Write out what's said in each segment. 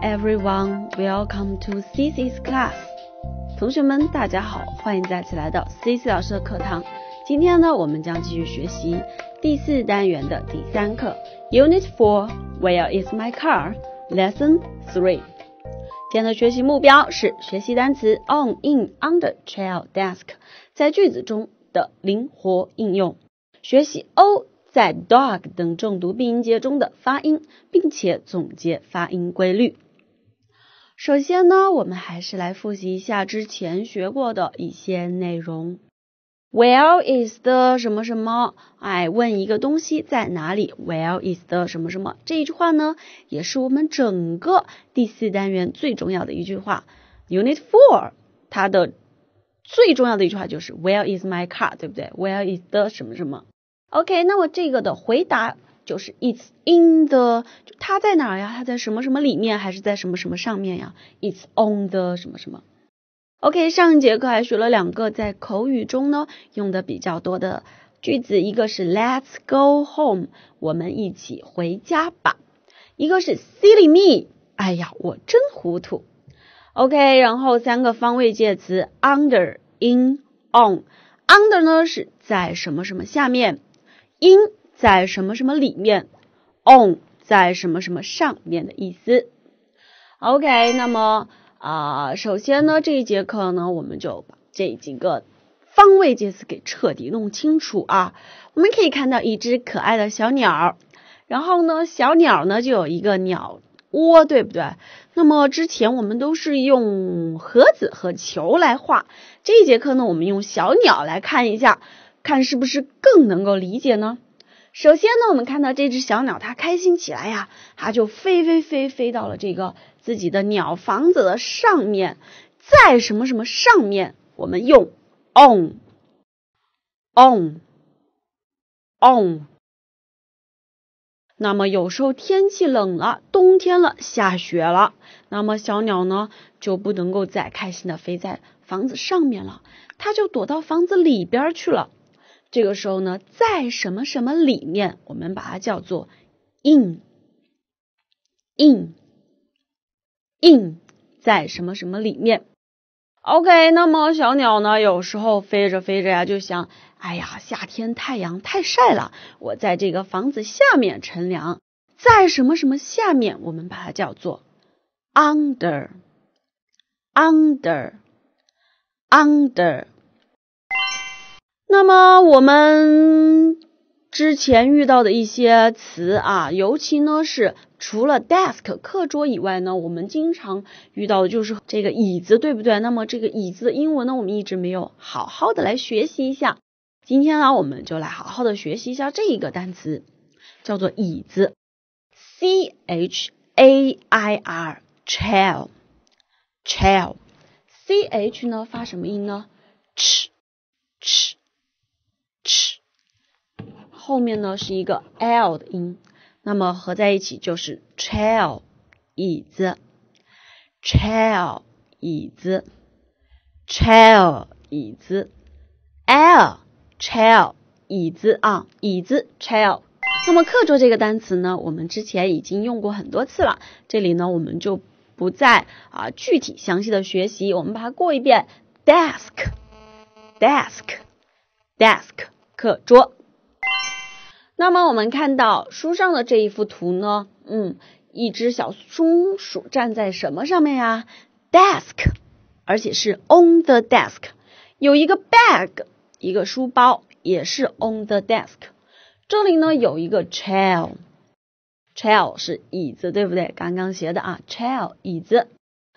Everyone, welcome to Cici's class. 同学们，大家好，欢迎再次来到 Cici 老师的课堂。今天呢，我们将继续学习第四单元的第三课，Unit Four. Where is my car? Lesson Three. 今天的学习目标是学习单词 on, in, under, chair, desk 在句子中的灵活应用，学习 o 在 dog 等重读闭音节中的发音，并且总结发音规律。首先呢，我们还是来复习一下之前学过的一些内容。Where is the 什么什么？哎，问一个东西在哪里？Where is the 什么什么？这一句话呢，也是我们整个第四单元最重要的一句话。Unit Four 它的最重要的一句话就是 Where is my car？对不对？Where is the 什么什么？OK，那么这个的回答。就是 it's in the，就它在哪儿呀？它在什么什么里面，还是在什么什么上面呀？It's on the 什么什么。OK，上一节课还学了两个在口语中呢用的比较多的句子，一个是 Let's go home，我们一起回家吧。一个是 Silly me，哎呀，我真糊涂。OK，然后三个方位介词 under，in，on。under 呢是在什么什么下面？in 在什么什么里面？on 在什么什么上面的意思？OK，那么啊，首先呢，这一节课呢，我们就把这几个方位介词给彻底弄清楚啊。我们可以看到一只可爱的小鸟，然后呢，小鸟呢就有一个鸟窝，对不对？那么之前我们都是用盒子和球来画，这一节课呢，我们用小鸟来看一下，看是不是更能够理解呢？首先呢，我们看到这只小鸟，它开心起来呀，它就飞飞飞飞到了这个自己的鸟房子的上面，在什么什么上面？我们用 on on on。那么有时候天气冷了，冬天了，下雪了，那么小鸟呢就不能够再开心的飞在房子上面了，它就躲到房子里边去了。这个时候呢，在什么什么里面，我们把它叫做 in in in 在什么什么里面。OK，那么小鸟呢，有时候飞着飞着呀，就想，哎呀，夏天太阳太晒了，我在这个房子下面乘凉，在什么什么下面，我们把它叫做 under under under。那么我们之前遇到的一些词啊，尤其呢是除了 desk（ 课桌）以外呢，我们经常遇到的就是这个椅子，对不对？那么这个椅子的英文呢，我们一直没有好好的来学习一下。今天呢，我们就来好好的学习一下这一个单词，叫做椅子，chair，chair，chair，c h 呢发什么音呢？ch。后面呢是一个 l 的音，那么合在一起就是 chair 椅子，chair 椅子，chair 椅子，l chair 椅子啊，椅子 chair。那么课桌这个单词呢，我们之前已经用过很多次了，这里呢我们就不再啊具体详细的学习，我们把它过一遍，desk desk desk 课桌。那么我们看到书上的这一幅图呢，嗯，一只小松鼠站在什么上面呀？desk，而且是 on the desk。有一个 bag，一个书包，也是 on the desk。这里呢有一个 chair，chair 是椅子，对不对？刚刚学的啊，chair 椅子。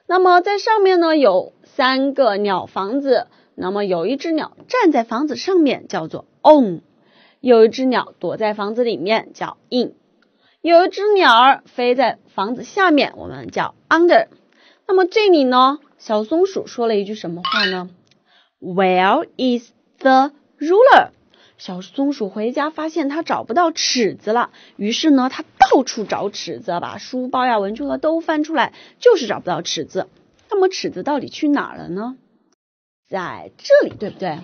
那么在上面呢有三个鸟房子，那么有一只鸟站在房子上面，叫做 on。有一只鸟躲在房子里面，叫 in；有一只鸟儿飞在房子下面，我们叫 under。那么这里呢，小松鼠说了一句什么话呢？Where is the ruler？小松鼠回家发现它找不到尺子了，于是呢，它到处找尺子，把书包呀、文具盒都翻出来，就是找不到尺子。那么尺子到底去哪儿了呢？在这里，对不对？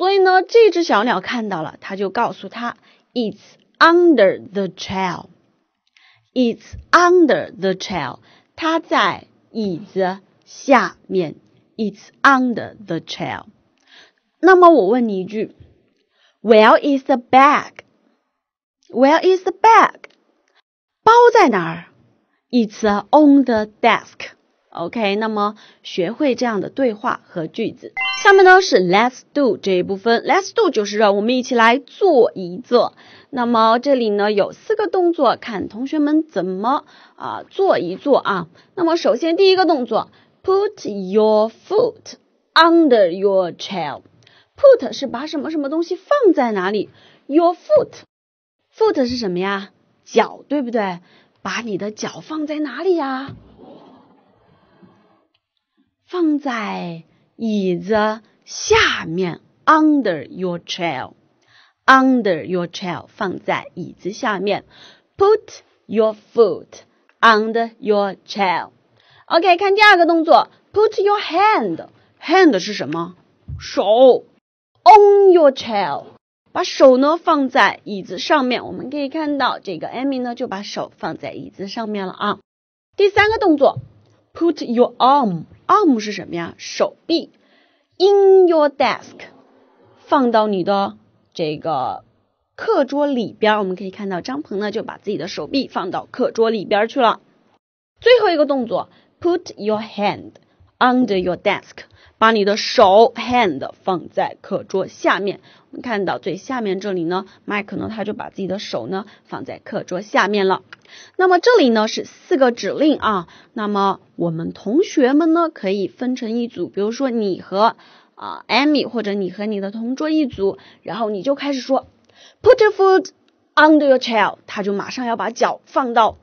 所以呢，这只小鸟看到了，他就告诉他，It's under the chair. It's under the chair. 它在椅子下面。It's under the chair. 那么我问你一句，Where is the bag? Where is the bag? 包在哪儿？It's on the desk. OK，那么学会这样的对话和句子。下面呢是 Let's do 这一部分。Let's do 就是让我们一起来做一做。那么这里呢有四个动作，看同学们怎么啊做一做啊。那么首先第一个动作，Put your foot under your chair。Put 是把什么什么东西放在哪里？Your foot，foot 是什么呀？脚，对不对？把你的脚放在哪里呀？放在椅子下面，under your chair，under your chair，放在椅子下面，put your foot under your chair。OK，看第二个动作，put your hand，hand 是什么？手，on your chair，把手呢放在椅子上面。我们可以看到这个 Amy 呢就把手放在椅子上面了啊。第三个动作，put your arm。Arm 是什么呀？手臂。In your desk，放到你的这个课桌里边。我们可以看到张鹏呢，就把自己的手臂放到课桌里边去了。最后一个动作，Put your hand under your desk，把你的手 hand 放在课桌下面。我们看到最下面这里呢，Mike 呢，他就把自己的手呢放在课桌下面了。那么这里呢是四个指令啊。那么我们同学们呢可以分成一组，比如说你和啊 Amy 或者你和你的同桌一组，然后你就开始说 Put your foot under your chair，他就马上要把脚放到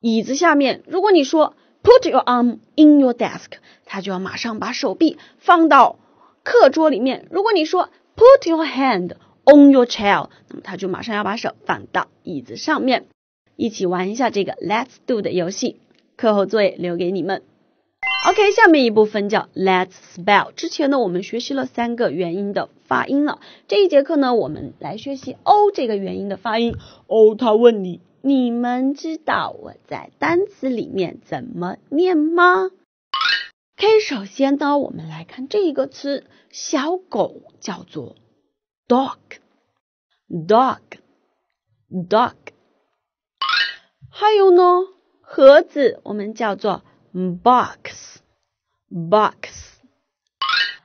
椅子下面。如果你说 Put your arm in your desk，他就要马上把手臂放到课桌里面。如果你说 Put your hand on your chair，那么他就马上要把手放到椅子上面。一起玩一下这个 Let's do 的游戏，课后作业留给你们。OK，下面一部分叫 Let's spell。之前呢，我们学习了三个元音的发音了。这一节课呢，我们来学习 O 这个元音的发音。O，他问你，你们知道我在单词里面怎么念吗？K，首先呢，我们来看这一个词，小狗叫做 dog，dog，dog。还有呢，盒子我们叫做 box box，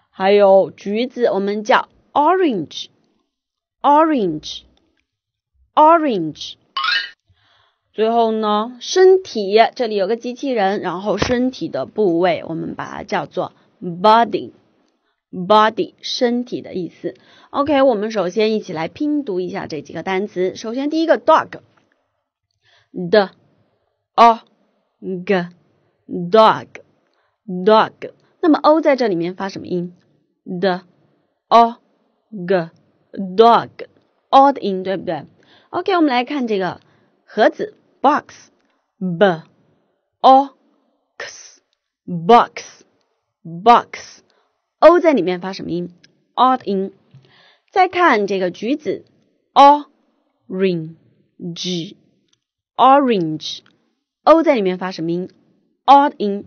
还有橘子我们叫 orange orange orange。最后呢，身体这里有个机器人，然后身体的部位我们把它叫做 body body 身体的意思。OK，我们首先一起来拼读一下这几个单词。首先第一个 dog。的，o，g，dog，dog。那么 o 在这里面发什么音？的，o，g，dog，odd 音，对不对？OK，我们来看这个盒子，box，b，o，x，box，box。o 在里面发什么音？odd 音。再看这个橘子，orange。Orange，O 在里面发什么音？O 音。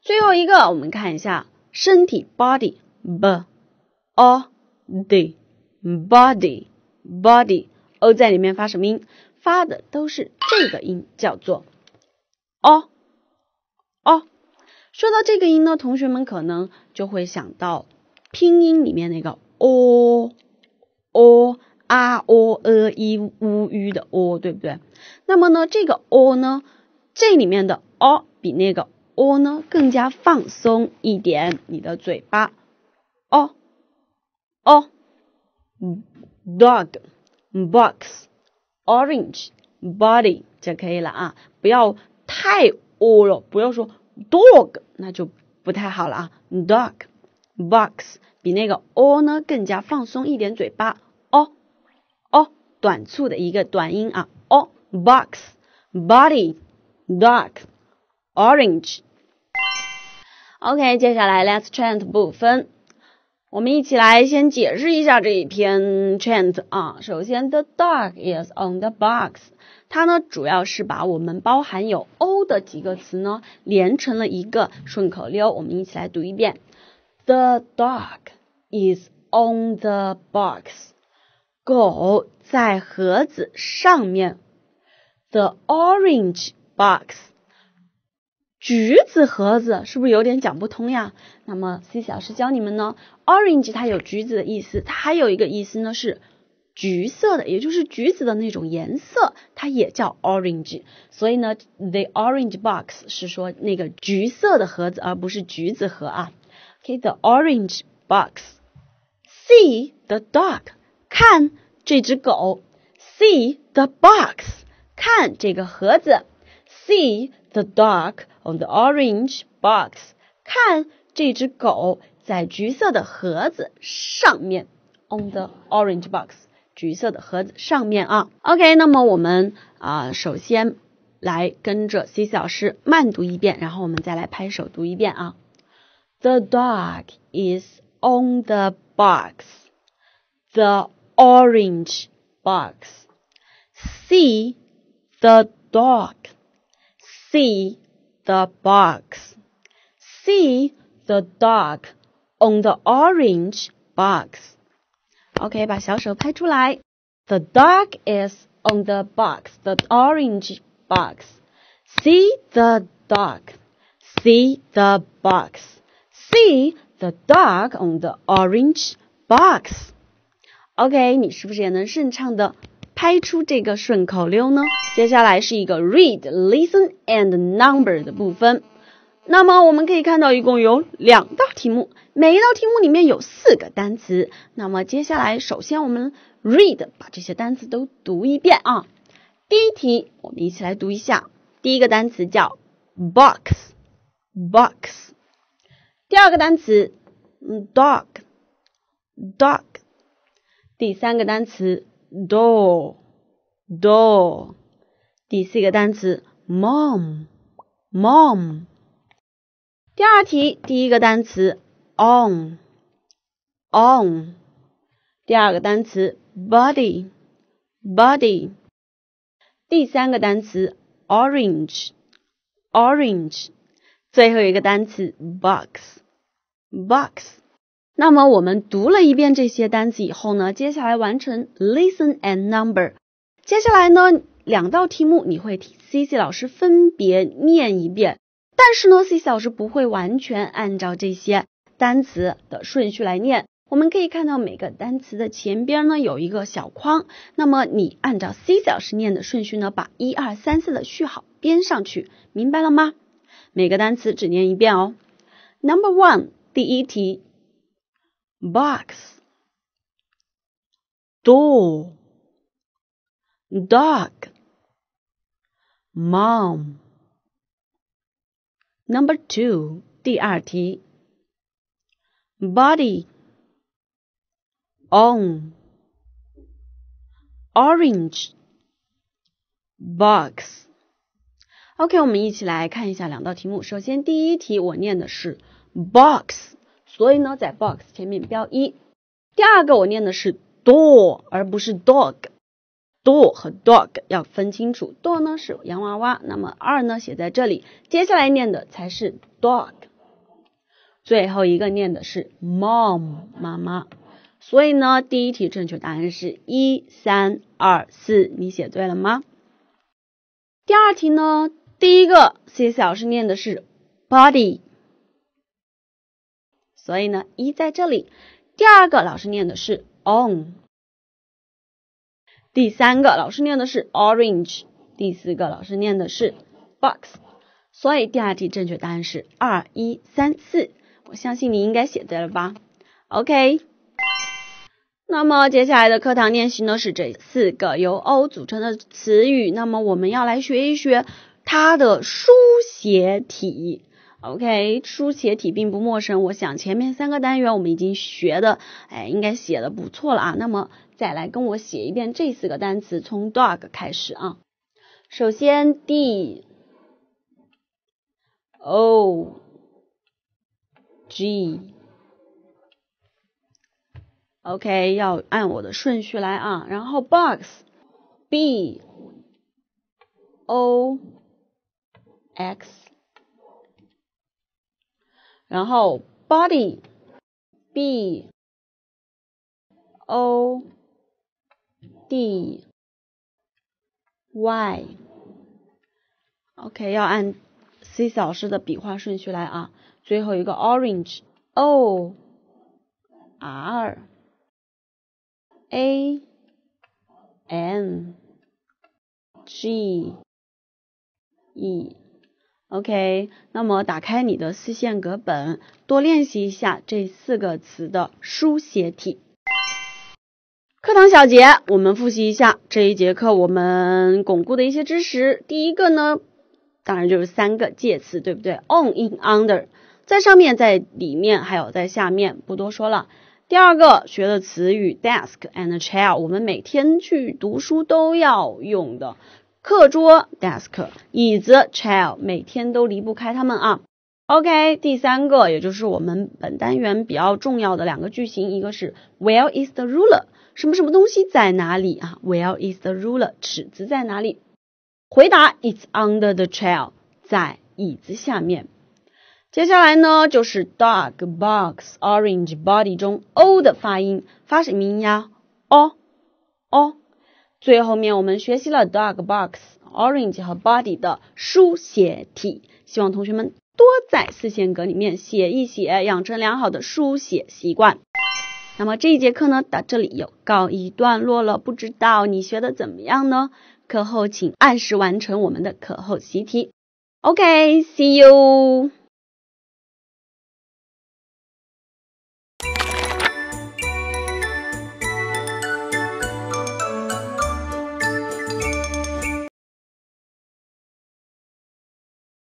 最后一个，我们看一下身体 Body，B，O，D，Body，Body，O 在里面发什么音？发的都是这个音，叫做 O，O。说到这个音呢，同学们可能就会想到拼音里面那个 O，O。啊，o，e，u，u 的 o，对不对？那么呢，这个 o 呢，这里面的 o 比那个 o 呢更加放松一点，你的嘴巴，o，o，dog，box，orange，body 就可以了啊，不要太 o 了，不要说 dog 那就不太好了啊，dog，box 比那个 o 呢更加放松一点嘴巴。哦，短促的一个短音啊。哦，box，body，dog，orange。OK，接下来 let's chant 部分，我们一起来先解释一下这一篇 chant 啊。首先，the dog is on the box，它呢主要是把我们包含有 O 的几个词呢连成了一个顺口溜。我们一起来读一遍：the dog is on the box。狗在盒子上面。The orange box，橘子盒子是不是有点讲不通呀？那么 C C 老师教你们呢，orange 它有橘子的意思，它还有一个意思呢是橘色的，也就是橘子的那种颜色，它也叫 orange。所以呢，the orange box 是说那个橘色的盒子，而不是橘子盒啊。o k t h e orange box。See the dog。看这只狗，see the box，看这个盒子，see the dog on the orange box，看这只狗在橘色的盒子上面，on the orange box，橘色的盒子上面啊。OK，那么我们啊、呃，首先来跟着 C 老师慢读一遍，然后我们再来拍手读一遍啊。The dog is on the box. The orange box. See the dog. See the box. See the dog on the orange box. The dog is on the box, the orange box. See the dog. See the box. See the dog on the orange box. OK，你是不是也能顺畅的拍出这个顺口溜呢？接下来是一个 read，listen and number 的部分。那么我们可以看到一共有两道题目，每一道题目里面有四个单词。那么接下来，首先我们 read 把这些单词都读一遍啊。第一题，我们一起来读一下。第一个单词叫 box，box。第二个单词，dog，dog。第三个单词 door door，第四个单词 mom mom。第二题第一个单词 on on，第二个单词 body body，第三个单词 orange orange，最后一个单词 box box。那么我们读了一遍这些单词以后呢，接下来完成 listen and number。接下来呢，两道题目，你会听 C C 老师分别念一遍，但是呢，C C 老师不会完全按照这些单词的顺序来念。我们可以看到每个单词的前边呢有一个小框，那么你按照 C 小时念的顺序呢，把一二三四的序号编上去，明白了吗？每个单词只念一遍哦。Number one，第一题。box, doll, dog, mom. Number two, Body, on, orange, box. box。OK，我们一起来看一下两道题目。首先，第一题我念的是 box。所以呢，在 box 前面标一。第二个我念的是 d o o r 而不是 dog。d o o r 和 dog 要分清楚，d o o r 呢是洋娃娃，那么二呢写在这里。接下来念的才是 dog。最后一个念的是 mom 妈妈。所以呢，第一题正确答案是一三二四，你写对了吗？第二题呢，第一个 C C 老师念的是 body。所以呢，一在这里。第二个老师念的是 on，第三个老师念的是 orange，第四个老师念的是 box。所以第二题正确答案是二一三四。我相信你应该写对了吧？OK。那么接下来的课堂练习呢是这四个由 O 组成的词语，那么我们要来学一学它的书写体。O.K.，书写体并不陌生。我想前面三个单元我们已经学的，哎，应该写的不错了啊。那么再来跟我写一遍这四个单词，从 dog 开始啊。首先 D O G。O.K. 要按我的顺序来啊。然后 box B O X。然后 body b o d y，OK，要按 C 小师的笔画顺序来啊。最后一个 orange o r a n g e。OK，那么打开你的四线格本，多练习一下这四个词的书写体。课堂小结，我们复习一下这一节课我们巩固的一些知识。第一个呢，当然就是三个介词，对不对？On, in, under，在上面、在里面，还有在下面，不多说了。第二个学的词语 desk and chair，我们每天去读书都要用的。课桌 desk，椅子 chair，每天都离不开它们啊。OK，第三个，也就是我们本单元比较重要的两个句型，一个是 Where is the ruler？什么什么东西在哪里啊？Where is the ruler？尺子在哪里？回答 It's under the chair，在椅子下面。接下来呢，就是 dog box orange body 中 o 的发音发什么音呀？o o。最后面我们学习了 dog box orange 和 body 的书写体，希望同学们多在四线格里面写一写，养成良好的书写习惯。那么这一节课呢到这里又告一段落了，不知道你学的怎么样呢？课后请按时完成我们的课后习题。OK，see you。